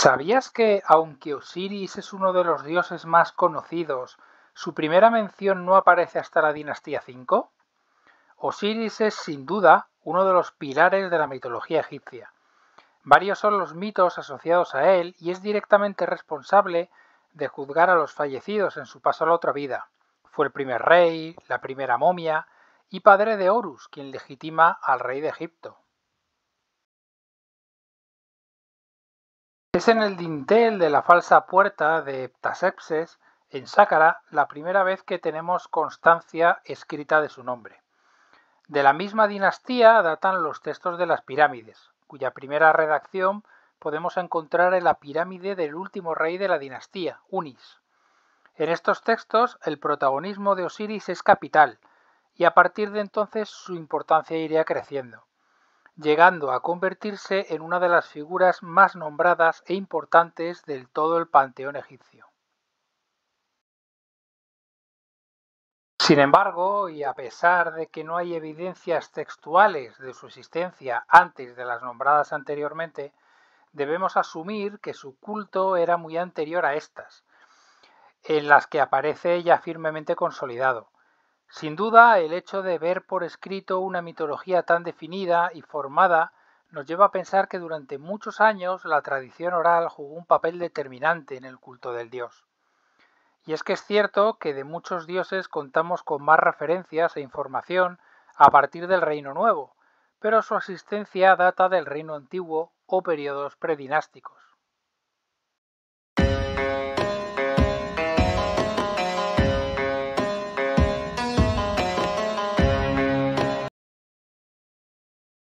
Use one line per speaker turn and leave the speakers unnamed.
¿Sabías que, aunque Osiris es uno de los dioses más conocidos, su primera mención no aparece hasta la dinastía V? Osiris es, sin duda, uno de los pilares de la mitología egipcia. Varios son los mitos asociados a él y es directamente responsable de juzgar a los fallecidos en su paso a la otra vida. Fue el primer rey, la primera momia y padre de Horus, quien legitima al rey de Egipto. Es en el dintel de la falsa puerta de Ptasepses, en Sácara, la primera vez que tenemos constancia escrita de su nombre. De la misma dinastía datan los textos de las pirámides, cuya primera redacción podemos encontrar en la pirámide del último rey de la dinastía, Unis. En estos textos el protagonismo de Osiris es capital, y a partir de entonces su importancia iría creciendo llegando a convertirse en una de las figuras más nombradas e importantes del todo el panteón egipcio. Sin embargo, y a pesar de que no hay evidencias textuales de su existencia antes de las nombradas anteriormente, debemos asumir que su culto era muy anterior a estas, en las que aparece ya firmemente consolidado, sin duda, el hecho de ver por escrito una mitología tan definida y formada nos lleva a pensar que durante muchos años la tradición oral jugó un papel determinante en el culto del dios. Y es que es cierto que de muchos dioses contamos con más referencias e información a partir del Reino Nuevo, pero su existencia data del Reino Antiguo o periodos predinásticos.